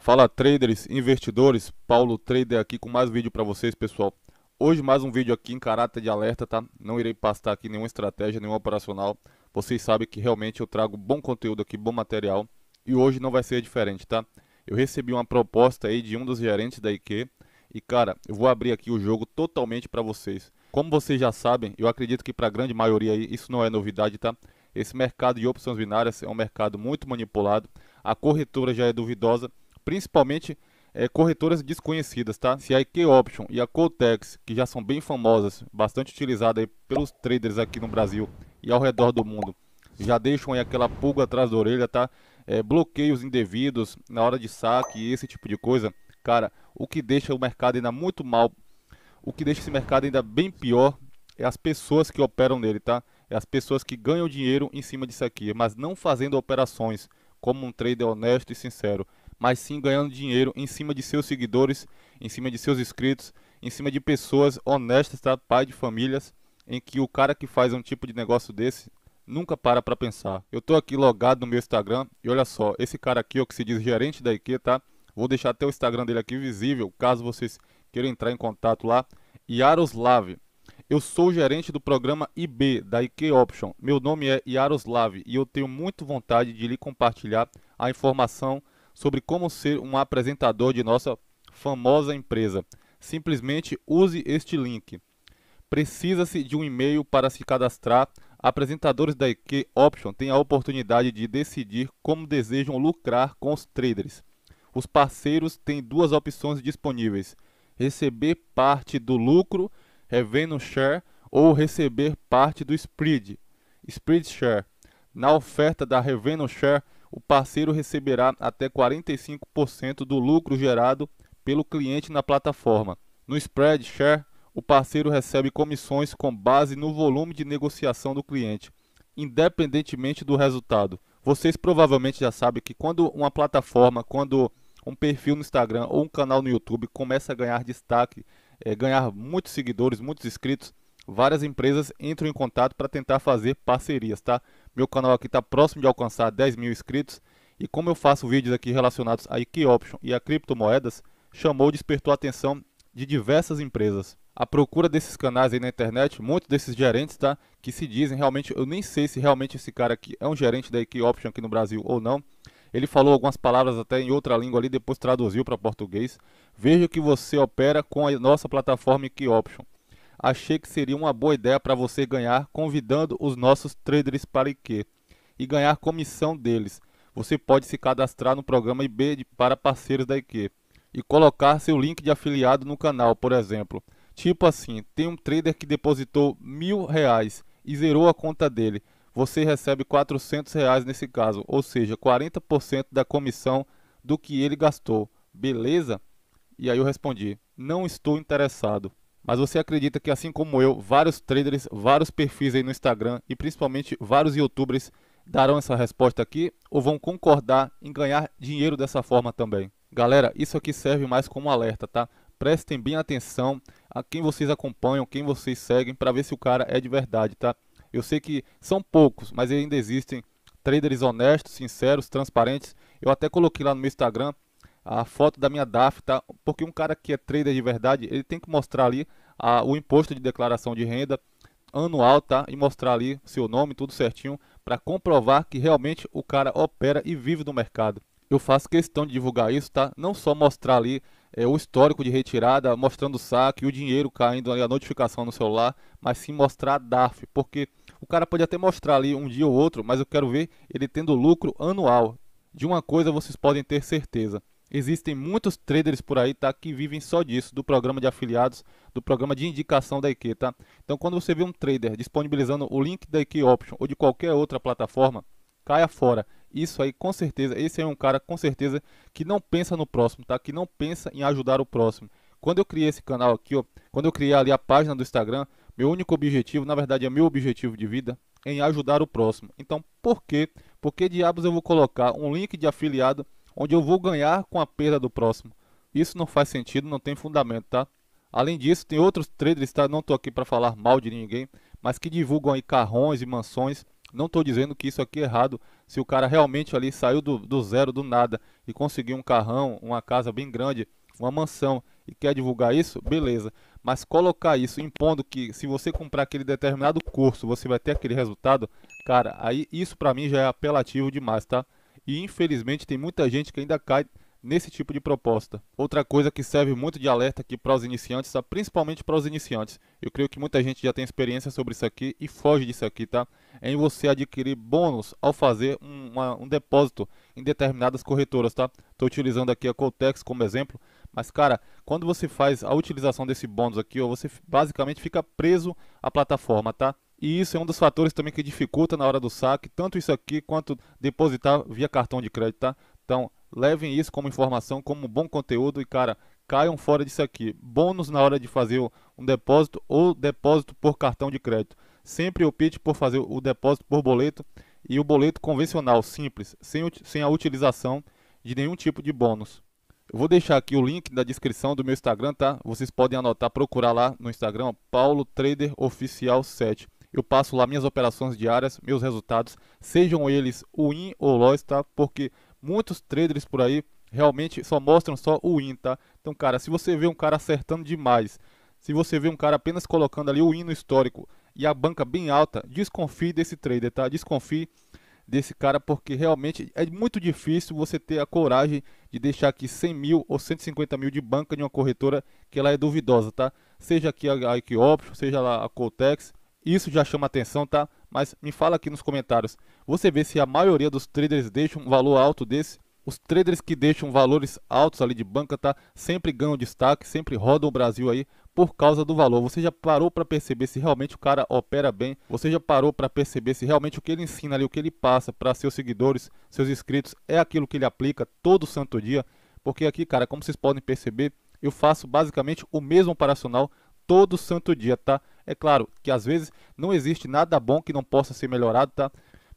Fala traders, investidores, Paulo Trader aqui com mais vídeo para vocês, pessoal. Hoje mais um vídeo aqui em caráter de alerta, tá? Não irei pastar aqui nenhuma estratégia, nenhuma operacional. Vocês sabem que realmente eu trago bom conteúdo aqui, bom material, e hoje não vai ser diferente, tá? Eu recebi uma proposta aí de um dos gerentes da IQ, e cara, eu vou abrir aqui o jogo totalmente para vocês. Como vocês já sabem, eu acredito que para a grande maioria aí isso não é novidade, tá? Esse mercado de opções binárias é um mercado muito manipulado, a corretora já é duvidosa principalmente é, corretoras desconhecidas, tá? Se a IK Option e a Coltex, que já são bem famosas, bastante utilizadas pelos traders aqui no Brasil e ao redor do mundo, já deixam aí aquela pulga atrás da orelha, tá? É, bloqueios indevidos na hora de saque e esse tipo de coisa, cara, o que deixa o mercado ainda muito mal, o que deixa esse mercado ainda bem pior é as pessoas que operam nele, tá? É as pessoas que ganham dinheiro em cima disso aqui, mas não fazendo operações como um trader honesto e sincero mas sim ganhando dinheiro em cima de seus seguidores, em cima de seus inscritos, em cima de pessoas honestas, tá? pai de famílias, em que o cara que faz um tipo de negócio desse nunca para para pensar. Eu tô aqui logado no meu Instagram e olha só, esse cara aqui, ó, que se diz gerente da IQ, tá? Vou deixar até o Instagram dele aqui visível, caso vocês queiram entrar em contato lá. Yaroslav. Eu sou gerente do programa IB da IQ Option. Meu nome é Yaroslav e eu tenho muito vontade de lhe compartilhar a informação sobre como ser um apresentador de nossa famosa empresa. Simplesmente use este link. Precisa-se de um e-mail para se cadastrar. Apresentadores da IQ Option têm a oportunidade de decidir como desejam lucrar com os traders. Os parceiros têm duas opções disponíveis: receber parte do lucro, revenue share, ou receber parte do spread, spread share. Na oferta da revenue share, o parceiro receberá até 45% do lucro gerado pelo cliente na plataforma. No spread share, o parceiro recebe comissões com base no volume de negociação do cliente, independentemente do resultado. Vocês provavelmente já sabem que quando uma plataforma, quando um perfil no Instagram ou um canal no YouTube começa a ganhar destaque, é, ganhar muitos seguidores, muitos inscritos, várias empresas entram em contato para tentar fazer parcerias, tá? Meu canal aqui está próximo de alcançar 10 mil inscritos e como eu faço vídeos aqui relacionados a Key Option e a criptomoedas, chamou e despertou a atenção de diversas empresas. A procura desses canais aí na internet, muitos desses gerentes, tá? Que se dizem realmente, eu nem sei se realmente esse cara aqui é um gerente da Key Option aqui no Brasil ou não. Ele falou algumas palavras até em outra língua ali, depois traduziu para português. Veja que você opera com a nossa plataforma Key Option achei que seria uma boa ideia para você ganhar convidando os nossos traders para IQ e ganhar comissão deles. Você pode se cadastrar no programa IB para parceiros da IQ e colocar seu link de afiliado no canal, por exemplo. Tipo assim, tem um trader que depositou mil reais e zerou a conta dele. Você recebe 400 reais nesse caso, ou seja, 40% da comissão do que ele gastou. Beleza? E aí eu respondi, não estou interessado. Mas você acredita que, assim como eu, vários traders, vários perfis aí no Instagram e principalmente vários youtubers darão essa resposta aqui ou vão concordar em ganhar dinheiro dessa forma também? Galera, isso aqui serve mais como alerta, tá? Prestem bem atenção a quem vocês acompanham, quem vocês seguem, para ver se o cara é de verdade, tá? Eu sei que são poucos, mas ainda existem traders honestos, sinceros, transparentes. Eu até coloquei lá no meu Instagram a foto da minha DAF, tá? Porque um cara que é trader de verdade, ele tem que mostrar ali a, o imposto de declaração de renda anual, tá? E mostrar ali seu nome, tudo certinho, para comprovar que realmente o cara opera e vive no mercado. Eu faço questão de divulgar isso, tá? Não só mostrar ali é, o histórico de retirada, mostrando o saque, o dinheiro caindo ali, a notificação no celular, mas sim mostrar a DAF, porque o cara pode até mostrar ali um dia ou outro, mas eu quero ver ele tendo lucro anual. De uma coisa vocês podem ter certeza. Existem muitos traders por aí, tá? Que vivem só disso, do programa de afiliados, do programa de indicação da IQ, tá? Então, quando você vê um trader disponibilizando o link da IQ Option ou de qualquer outra plataforma, caia fora. Isso aí, com certeza, esse é um cara, com certeza, que não pensa no próximo, tá? Que não pensa em ajudar o próximo. Quando eu criei esse canal aqui, ó, quando eu criei ali a página do Instagram, meu único objetivo, na verdade, é meu objetivo de vida, é em ajudar o próximo. Então, por quê? Por que diabos eu vou colocar um link de afiliado onde eu vou ganhar com a perda do próximo. Isso não faz sentido, não tem fundamento, tá? Além disso, tem outros traders, tá? Não estou aqui para falar mal de ninguém, mas que divulgam aí carrões e mansões. Não estou dizendo que isso aqui é errado. Se o cara realmente ali saiu do, do zero, do nada, e conseguiu um carrão, uma casa bem grande, uma mansão, e quer divulgar isso, beleza. Mas colocar isso impondo que se você comprar aquele determinado curso, você vai ter aquele resultado, cara, aí isso para mim já é apelativo demais, tá? E infelizmente tem muita gente que ainda cai nesse tipo de proposta. Outra coisa que serve muito de alerta aqui para os iniciantes, tá? principalmente para os iniciantes, eu creio que muita gente já tem experiência sobre isso aqui e foge disso aqui, tá? É em você adquirir bônus ao fazer um, uma, um depósito em determinadas corretoras, tá? Estou utilizando aqui a Coltex como exemplo, mas cara, quando você faz a utilização desse bônus aqui, ó, você basicamente fica preso à plataforma, tá? E isso é um dos fatores também que dificulta na hora do saque, tanto isso aqui quanto depositar via cartão de crédito, tá? Então, levem isso como informação, como bom conteúdo e, cara, caiam fora disso aqui. Bônus na hora de fazer um depósito ou depósito por cartão de crédito. Sempre opte por fazer o depósito por boleto e o boleto convencional, simples, sem, sem a utilização de nenhum tipo de bônus. Eu vou deixar aqui o link na descrição do meu Instagram, tá? Vocês podem anotar, procurar lá no Instagram, Paulo Trader Oficial 7 eu passo lá minhas operações diárias, meus resultados, sejam eles o win ou loss, tá? Porque muitos traders por aí realmente só mostram só o win, tá? Então, cara, se você vê um cara acertando demais, se você vê um cara apenas colocando ali o win no histórico e a banca bem alta, desconfie desse trader, tá? Desconfie desse cara porque realmente é muito difícil você ter a coragem de deixar aqui 100 mil ou 150 mil de banca de uma corretora que ela é duvidosa, tá? Seja aqui a, a Option, seja lá a Coltex, isso já chama atenção, tá? Mas me fala aqui nos comentários. Você vê se a maioria dos traders deixa um valor alto desse? Os traders que deixam valores altos ali de banca, tá? Sempre ganham destaque, sempre rodam o Brasil aí por causa do valor. Você já parou para perceber se realmente o cara opera bem? Você já parou para perceber se realmente o que ele ensina ali, o que ele passa para seus seguidores, seus inscritos, é aquilo que ele aplica todo santo dia? Porque aqui, cara, como vocês podem perceber, eu faço basicamente o mesmo operacional todo santo dia, tá? É claro que às vezes não existe nada bom que não possa ser melhorado, tá?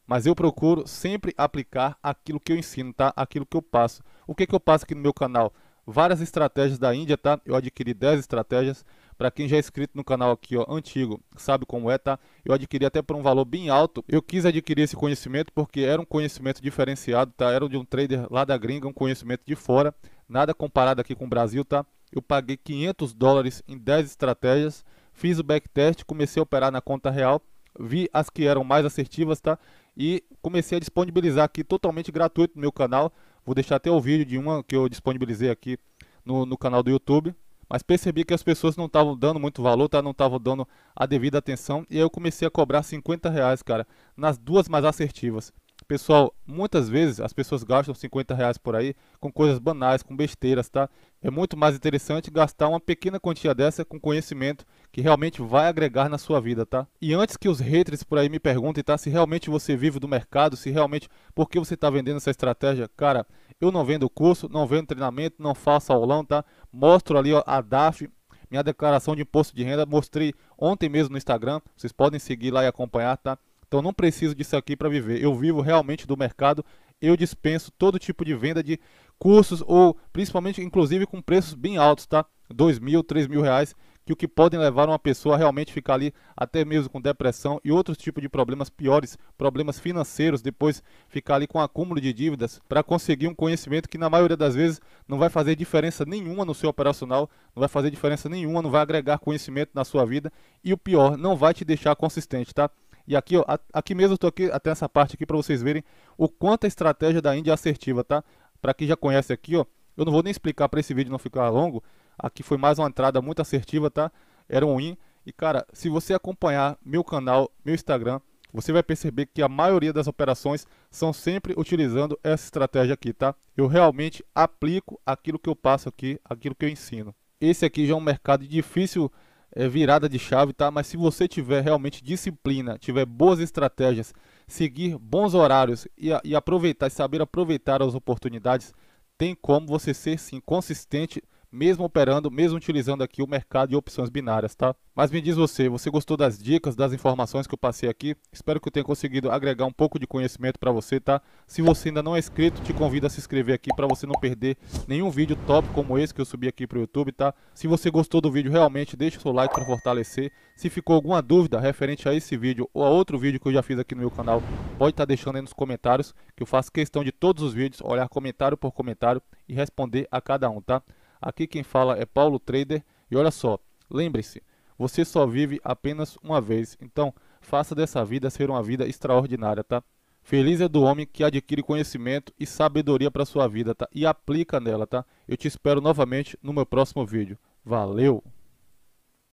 Mas eu procuro sempre aplicar aquilo que eu ensino, tá? Aquilo que eu passo. O que, que eu passo aqui no meu canal? Várias estratégias da Índia, tá? Eu adquiri 10 estratégias. Para quem já é inscrito no canal aqui, ó, antigo, sabe como é, tá? Eu adquiri até por um valor bem alto. Eu quis adquirir esse conhecimento porque era um conhecimento diferenciado, tá? Era de um trader lá da gringa, um conhecimento de fora. Nada comparado aqui com o Brasil, tá? Eu paguei 500 dólares em 10 estratégias Fiz o backtest, comecei a operar na conta real, vi as que eram mais assertivas, tá? E comecei a disponibilizar aqui totalmente gratuito no meu canal. Vou deixar até o vídeo de uma que eu disponibilizei aqui no, no canal do YouTube. Mas percebi que as pessoas não estavam dando muito valor, tá? Não estavam dando a devida atenção. E aí eu comecei a cobrar 50 reais, cara, nas duas mais assertivas. Pessoal, muitas vezes as pessoas gastam 50 reais por aí com coisas banais, com besteiras, tá? É muito mais interessante gastar uma pequena quantia dessa com conhecimento que realmente vai agregar na sua vida, tá? E antes que os haters por aí me perguntem, tá? Se realmente você vive do mercado, se realmente por que você está vendendo essa estratégia, cara, eu não vendo curso, não vendo treinamento, não faço aulão, tá? Mostro ali ó, a DAF, minha declaração de imposto de renda, mostrei ontem mesmo no Instagram, vocês podem seguir lá e acompanhar, tá? Então não preciso disso aqui para viver. Eu vivo realmente do mercado. Eu dispenso todo tipo de venda de cursos ou principalmente, inclusive, com preços bem altos, tá? Dois mil, três mil reais, que o que podem levar uma pessoa a realmente ficar ali até mesmo com depressão e outros tipos de problemas piores, problemas financeiros, depois ficar ali com acúmulo de dívidas para conseguir um conhecimento que na maioria das vezes não vai fazer diferença nenhuma no seu operacional, não vai fazer diferença nenhuma, não vai agregar conhecimento na sua vida e o pior, não vai te deixar consistente, tá? E aqui, ó, aqui mesmo eu estou aqui até essa parte aqui para vocês verem o quanto a estratégia da Índia é assertiva, tá? Para quem já conhece aqui, ó, eu não vou nem explicar para esse vídeo não ficar longo. Aqui foi mais uma entrada muito assertiva, tá? Era um win. E cara, se você acompanhar meu canal, meu Instagram, você vai perceber que a maioria das operações são sempre utilizando essa estratégia aqui, tá? Eu realmente aplico aquilo que eu passo aqui, aquilo que eu ensino. Esse aqui já é um mercado de difícil é virada de chave, tá? Mas se você tiver realmente disciplina, tiver boas estratégias, seguir bons horários e, e aproveitar, saber aproveitar as oportunidades, tem como você ser sim consistente mesmo operando, mesmo utilizando aqui o mercado de opções binárias, tá? Mas me diz você, você gostou das dicas, das informações que eu passei aqui? Espero que eu tenha conseguido agregar um pouco de conhecimento para você, tá? Se você ainda não é inscrito, te convido a se inscrever aqui para você não perder nenhum vídeo top como esse que eu subi aqui para o YouTube, tá? Se você gostou do vídeo, realmente deixa o seu like para fortalecer. Se ficou alguma dúvida referente a esse vídeo ou a outro vídeo que eu já fiz aqui no meu canal, pode estar tá deixando aí nos comentários, que eu faço questão de todos os vídeos, olhar comentário por comentário e responder a cada um, tá? Aqui quem fala é Paulo Trader e olha só, lembre-se, você só vive apenas uma vez, então faça dessa vida ser uma vida extraordinária, tá? Feliz é do homem que adquire conhecimento e sabedoria para sua vida, tá? E aplica nela, tá? Eu te espero novamente no meu próximo vídeo. Valeu!